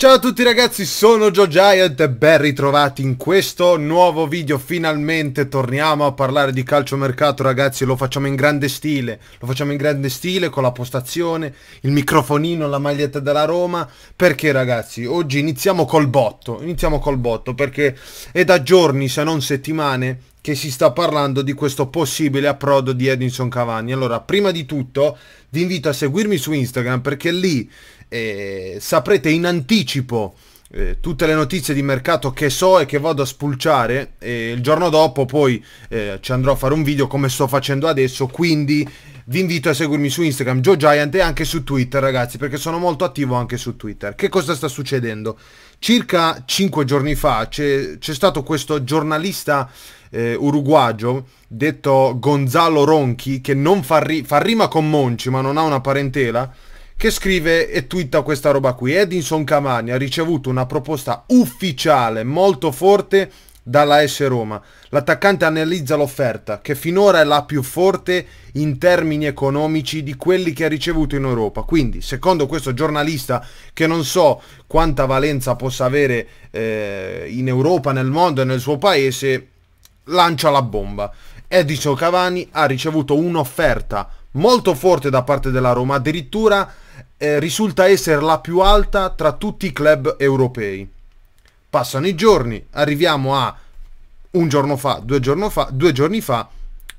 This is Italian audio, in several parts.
Ciao a tutti ragazzi, sono Joe Giant e ben ritrovati in questo nuovo video. Finalmente torniamo a parlare di calciomercato ragazzi, lo facciamo in grande stile. Lo facciamo in grande stile con la postazione, il microfonino, la maglietta della Roma. Perché ragazzi, oggi iniziamo col botto, iniziamo col botto perché è da giorni se non settimane che si sta parlando di questo possibile approdo di Edinson Cavani. Allora, prima di tutto vi invito a seguirmi su Instagram perché lì e saprete in anticipo eh, tutte le notizie di mercato che so e che vado a spulciare e il giorno dopo poi eh, ci andrò a fare un video come sto facendo adesso quindi vi invito a seguirmi su Instagram Joe Giant e anche su Twitter ragazzi perché sono molto attivo anche su Twitter che cosa sta succedendo? circa 5 giorni fa c'è, stato questo giornalista eh, uruguagio detto Gonzalo Ronchi che non fa, ri fa rima con Monci ma non ha una parentela che scrive e twitta questa roba qui. Edinson Cavani ha ricevuto una proposta ufficiale molto forte dalla S Roma. L'attaccante analizza l'offerta, che finora è la più forte in termini economici di quelli che ha ricevuto in Europa. Quindi, secondo questo giornalista, che non so quanta valenza possa avere eh, in Europa, nel mondo e nel suo paese, lancia la bomba. Edison Cavani ha ricevuto un'offerta molto forte da parte della Roma, addirittura eh, risulta essere la più alta tra tutti i club europei. Passano i giorni, arriviamo a un giorno fa, due, fa, due giorni fa,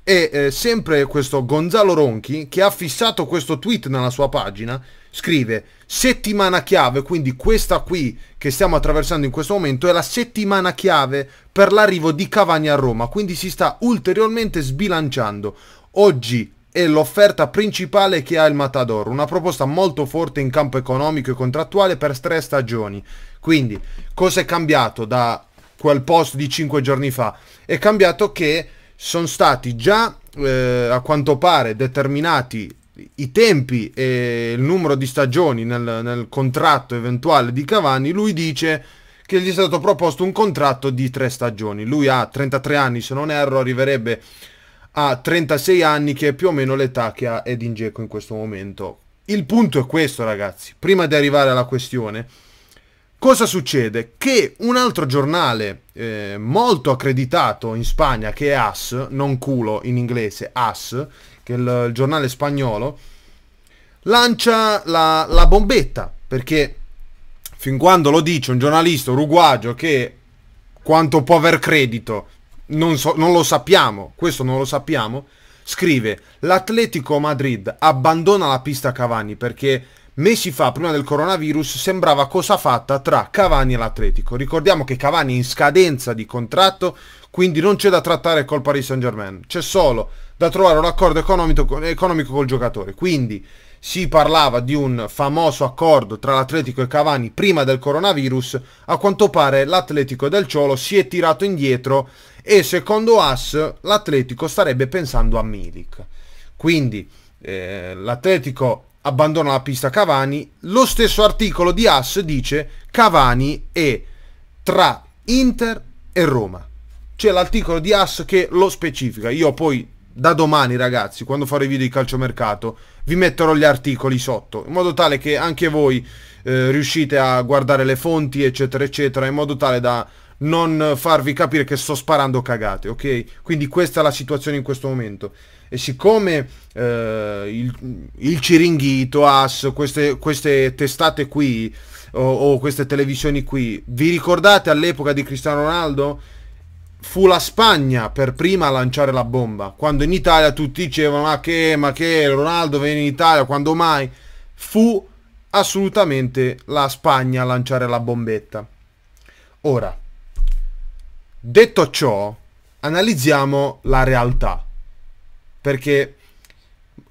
e eh, sempre questo Gonzalo Ronchi, che ha fissato questo tweet nella sua pagina, scrive settimana chiave, quindi questa qui che stiamo attraversando in questo momento è la settimana chiave per l'arrivo di Cavani a Roma, quindi si sta ulteriormente sbilanciando. Oggi è l'offerta principale che ha il Matador, una proposta molto forte in campo economico e contrattuale per tre stagioni. Quindi, cosa è cambiato da quel post di cinque giorni fa? È cambiato che sono stati già, eh, a quanto pare, determinati i tempi e il numero di stagioni nel, nel contratto eventuale di Cavani. Lui dice che gli è stato proposto un contratto di tre stagioni. Lui ha 33 anni, se non erro, arriverebbe ha 36 anni che è più o meno l'età che ha Ed Ingeco in questo momento. Il punto è questo ragazzi, prima di arrivare alla questione, cosa succede? Che un altro giornale eh, molto accreditato in Spagna che è AS, non culo in inglese, AS, che è il, il giornale spagnolo, lancia la, la bombetta perché fin quando lo dice un giornalista uruguagio che quanto può aver credito non, so, non lo sappiamo, questo non lo sappiamo, scrive l'Atletico Madrid abbandona la pista Cavani perché mesi fa, prima del coronavirus, sembrava cosa fatta tra Cavani e l'Atletico. Ricordiamo che Cavani è in scadenza di contratto, quindi non c'è da trattare col Paris Saint Germain, c'è solo da trovare un accordo economico, economico col giocatore. Quindi si parlava di un famoso accordo tra l'Atletico e Cavani prima del coronavirus, a quanto pare l'Atletico del Ciolo si è tirato indietro e secondo As l'Atletico starebbe pensando a Milik. Quindi eh, l'Atletico abbandona la pista Cavani, lo stesso articolo di As dice Cavani è tra Inter e Roma. C'è l'articolo di As che lo specifica, io poi da domani ragazzi, quando farò i video di calciomercato, vi metterò gli articoli sotto, in modo tale che anche voi eh, riuscite a guardare le fonti, eccetera, eccetera, in modo tale da non farvi capire che sto sparando cagate, ok? Quindi questa è la situazione in questo momento. E siccome eh, il, il, Ciringhito, As, queste, queste testate qui o, o queste televisioni qui, vi ricordate all'epoca di Cristiano Ronaldo? fu la Spagna per prima a lanciare la bomba, quando in Italia tutti dicevano ma che, ma che, Ronaldo viene in Italia, quando mai? Fu assolutamente la Spagna a lanciare la bombetta. Ora, detto ciò, analizziamo la realtà, perché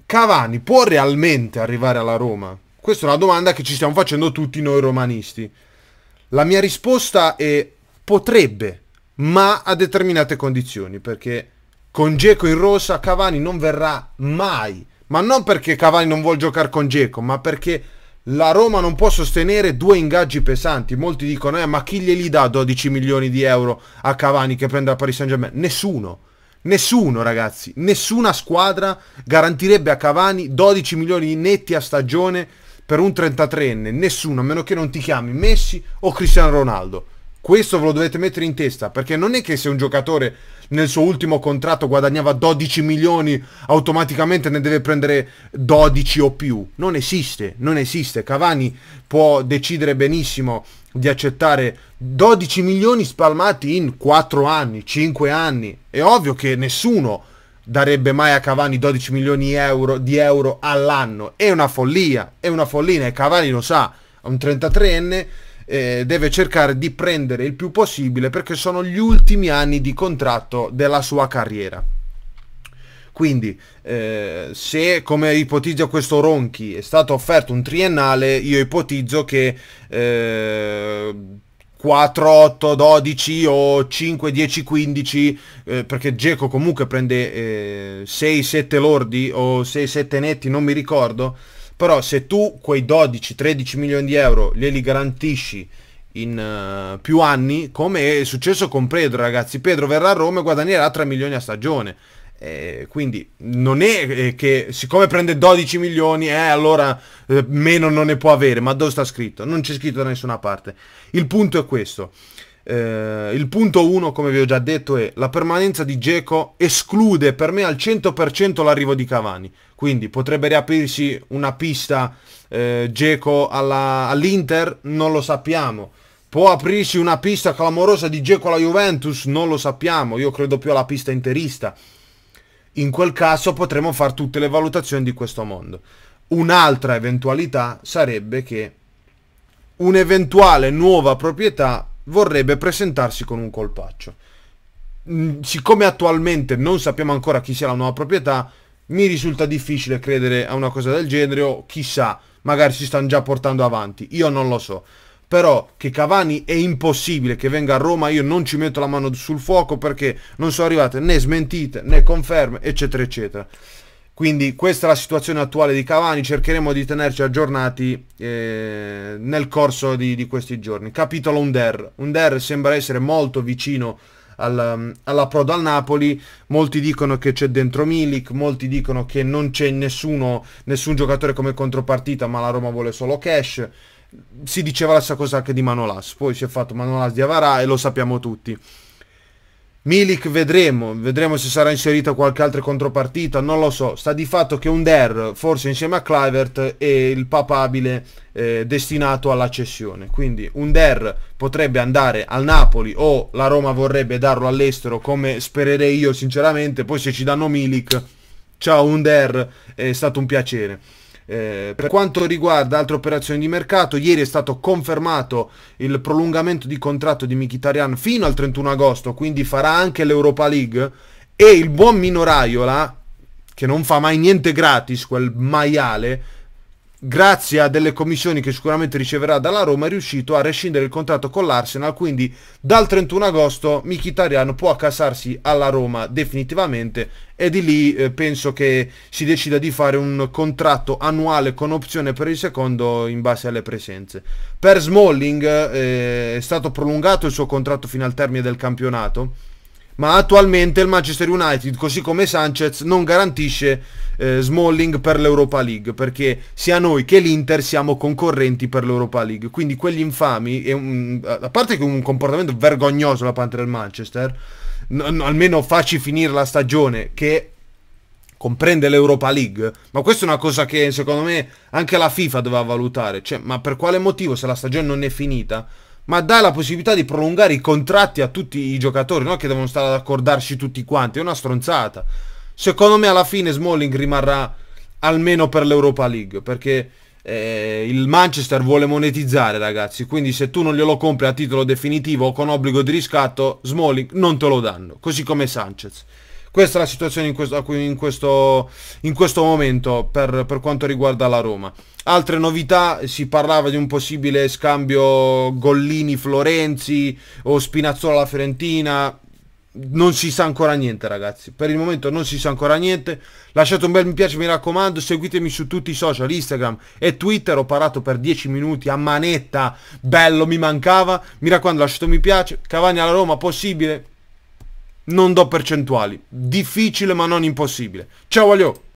Cavani può realmente arrivare alla Roma? Questa è una domanda che ci stiamo facendo tutti noi romanisti. La mia risposta è potrebbe ma a determinate condizioni, perché con Geco in rossa Cavani non verrà mai, ma non perché Cavani non vuole giocare con Geco, ma perché la Roma non può sostenere due ingaggi pesanti. Molti dicono, eh, ma chi glieli dà 12 milioni di euro a Cavani che prende la Paris Saint Germain? Nessuno. Nessuno ragazzi, nessuna squadra garantirebbe a Cavani 12 milioni netti a stagione per un 33enne, nessuno, a meno che non ti chiami Messi o Cristiano Ronaldo. Questo ve lo dovete mettere in testa, perché non è che se un giocatore nel suo ultimo contratto guadagnava 12 milioni, automaticamente ne deve prendere 12 o più. Non esiste, non esiste. Cavani può decidere benissimo di accettare 12 milioni spalmati in 4 anni, 5 anni. È ovvio che nessuno darebbe mai a Cavani 12 milioni euro, di euro all'anno. È una follia, è una follia e Cavani lo sa, è un 33enne eh, deve cercare di prendere il più possibile perché sono gli ultimi anni di contratto della sua carriera. Quindi eh, se come ipotizza questo Ronchi è stato offerto un triennale, io ipotizzo che eh, 4, 8, 12 o 5, 10, 15, eh, perché Geco comunque prende 6, eh, 7 lordi o 6, 7 netti, non mi ricordo, però se tu quei 12-13 milioni di euro glieli garantisci in uh, più anni, come è successo con Pedro, ragazzi. Pedro verrà a Roma e guadagnerà 3 milioni a stagione. Eh, quindi non è eh, che siccome prende 12 milioni, eh, allora eh, meno non ne può avere, ma dove sta scritto? Non c'è scritto da nessuna parte. Il punto è questo. Eh, il punto 1, come vi ho già detto, è la permanenza di Geco esclude per me al 100% l'arrivo di Cavani. Quindi potrebbe riaprirsi una pista eh, Geco all'Inter? Non lo sappiamo. Può aprirsi una pista clamorosa di Geco alla Juventus? Non lo sappiamo. Io credo più alla pista interista. In quel caso potremo fare tutte le valutazioni di questo mondo. Un'altra eventualità sarebbe che un'eventuale nuova proprietà vorrebbe presentarsi con un colpaccio. Mm, siccome attualmente non sappiamo ancora chi sia la nuova proprietà, mi risulta difficile credere a una cosa del genere o chissà, magari si stanno già portando avanti, io non lo so. Però che Cavani è impossibile che venga a Roma, io non ci metto la mano sul fuoco perché non sono arrivate né smentite né conferme, eccetera, eccetera. Quindi questa è la situazione attuale di Cavani, cercheremo di tenerci aggiornati eh, nel corso di, di, questi giorni. Capitolo Under. Under sembra essere molto vicino al, all'approdo al Napoli, molti dicono che c'è dentro Milik, molti dicono che non c'è nessuno, nessun giocatore come contropartita, ma la Roma vuole solo cash. Si diceva la stessa cosa anche di Manolas, poi si è fatto Manolas di Avarà e lo sappiamo tutti. Milik vedremo, vedremo se sarà inserita qualche altra contropartita, non lo so. Sta di fatto che un Der, forse insieme a Clivert, è il papabile eh, destinato alla cessione. Quindi un Der potrebbe andare al Napoli o la Roma vorrebbe darlo all'estero, come spererei io sinceramente. Poi se ci danno Milik, ciao un Der, è stato un piacere. Eh, per quanto riguarda altre operazioni di mercato, ieri è stato confermato il prolungamento di contratto di Mkhitaryan fino al 31 agosto, quindi farà anche l'Europa League e il buon Minoraiola, che non fa mai niente gratis, quel maiale, grazie a delle commissioni che sicuramente riceverà dalla Roma, è riuscito a rescindere il contratto con l'Arsenal, quindi dal 31 agosto Michitariano può accasarsi alla Roma definitivamente e di lì eh, penso che si decida di fare un contratto annuale con opzione per il secondo in base alle presenze. Per Smalling eh, è stato prolungato il suo contratto fino al termine del campionato ma attualmente il Manchester United, così come Sanchez, non garantisce eh, Smalling per l'Europa League, perché sia noi che l'Inter siamo concorrenti per l'Europa League. Quindi quegli infami, un, a parte che è un comportamento vergognoso da parte del Manchester, no, no, almeno facci finire la stagione, che comprende l'Europa League, ma questa è una cosa che secondo me anche la FIFA doveva valutare, cioè, ma per quale motivo se la stagione non è finita? ma dà la possibilità di prolungare i contratti a tutti i giocatori, non che devono stare ad accordarsi tutti quanti, è una stronzata. Secondo me alla fine Smalling rimarrà almeno per l'Europa League, perché eh, il Manchester vuole monetizzare ragazzi, quindi se tu non glielo compri a titolo definitivo o con obbligo di riscatto, Smalling non te lo danno, così come Sanchez. Questa è la situazione in questo, in questo, in questo momento per, per quanto riguarda la Roma. Altre novità, si parlava di un possibile scambio Gollini-Florenzi o Spinazzola-Fiorentina, non si sa ancora niente ragazzi per il momento non si sa ancora niente lasciate un bel mi piace mi raccomando seguitemi su tutti i social instagram e twitter ho parlato per 10 minuti a manetta bello mi mancava mi raccomando lasciate un mi piace Cavani alla Roma possibile non do percentuali. Difficile ma non impossibile. Ciao Aglio!